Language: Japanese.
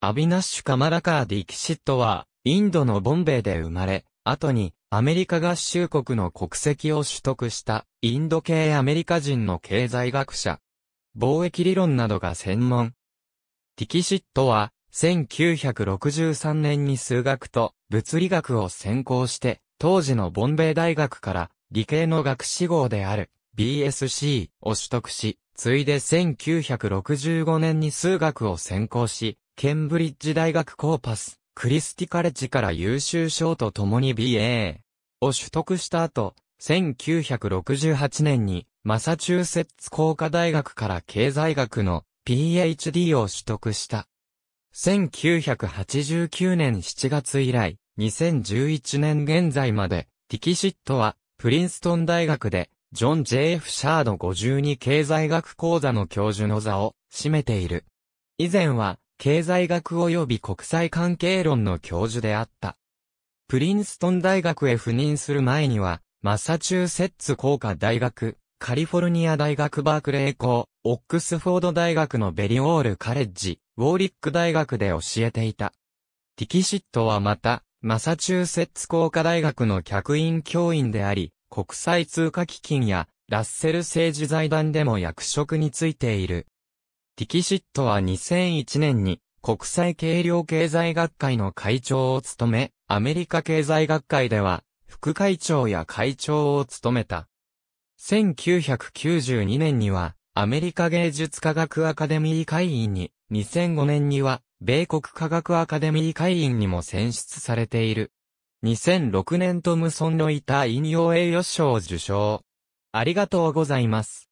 アビナッシュ・カマラカーディ・キシットは、インドのボンベイで生まれ、後に、アメリカ合衆国の国籍を取得した、インド系アメリカ人の経済学者。貿易理論などが専門。ディキシットは、1963年に数学と物理学を専攻して、当時のボンベイ大学から理系の学士号である BSc を取得し、ついで1965年に数学を専攻し、ケンブリッジ大学コーパス、クリスティカレッジから優秀賞とともに BA を取得した後、1968年にマサチューセッツ工科大学から経済学の PhD を取得した。1989年7月以来、2011年現在まで、ティキシットは、プリンストン大学で、ジョン・ J.F. シャード52経済学講座の教授の座を占めている。以前は、経済学及び国際関係論の教授であった。プリンストン大学へ赴任する前には、マサチューセッツ工科大学、カリフォルニア大学バークレー校、オックスフォード大学のベリオールカレッジ、ウォーリック大学で教えていた。ティキシットはまた、マサチューセッツ工科大学の客員教員であり、国際通貨基金やラッセル政治財団でも役職についている。ティキシットは2001年に国際計量経済学会の会長を務め、アメリカ経済学会では副会長や会長を務めた。1992年にはアメリカ芸術科学アカデミー会員に、2005年には米国科学アカデミー会員にも選出されている。2006年トムソン・ロイター引用栄誉賞を受賞。ありがとうございます。